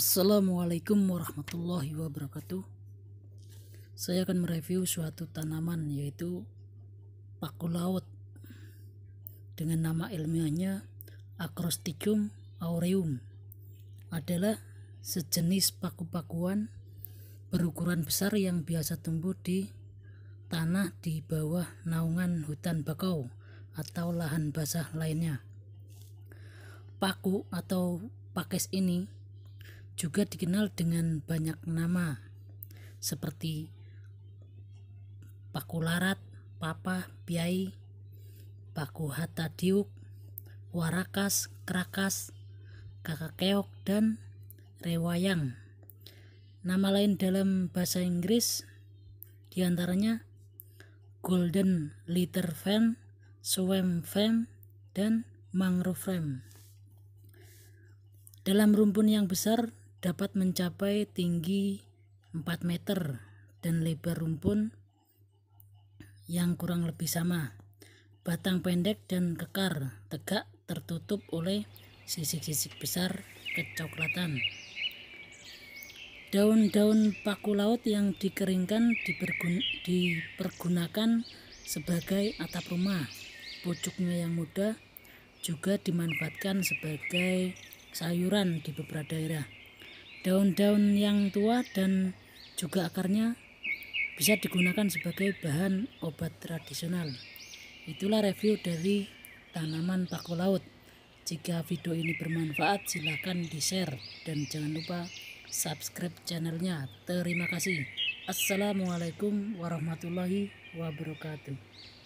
Assalamualaikum warahmatullahi wabarakatuh. Saya akan mereview suatu tanaman yaitu paku laut dengan nama ilmiahnya Acrostichum aureum. Adalah sejenis paku-pakuan berukuran besar yang biasa tumbuh di tanah di bawah naungan hutan bakau atau lahan basah lainnya. Paku atau pakis ini juga dikenal dengan banyak nama seperti Paku Larat, Papa, Biai, Paku Hatta Diuk, Warakas, Krakas, Kakak Keok, dan Rewayang. Nama lain dalam bahasa Inggris diantaranya Golden Litter Fan, Swam fan dan Mangrove fan. Dalam rumpun yang besar dapat mencapai tinggi 4 meter dan lebar rumpun yang kurang lebih sama. Batang pendek dan kekar, tegak tertutup oleh sisik-sisik besar kecoklatan. Daun-daun paku laut yang dikeringkan dipergunakan sebagai atap rumah. Pucuknya yang muda juga dimanfaatkan sebagai sayuran di beberapa daerah daun-daun yang tua dan juga akarnya bisa digunakan sebagai bahan obat tradisional. Itulah review dari tanaman paku laut. Jika video ini bermanfaat silahkan di-share dan jangan lupa subscribe channelnya. Terima kasih. Assalamualaikum warahmatullahi wabarakatuh.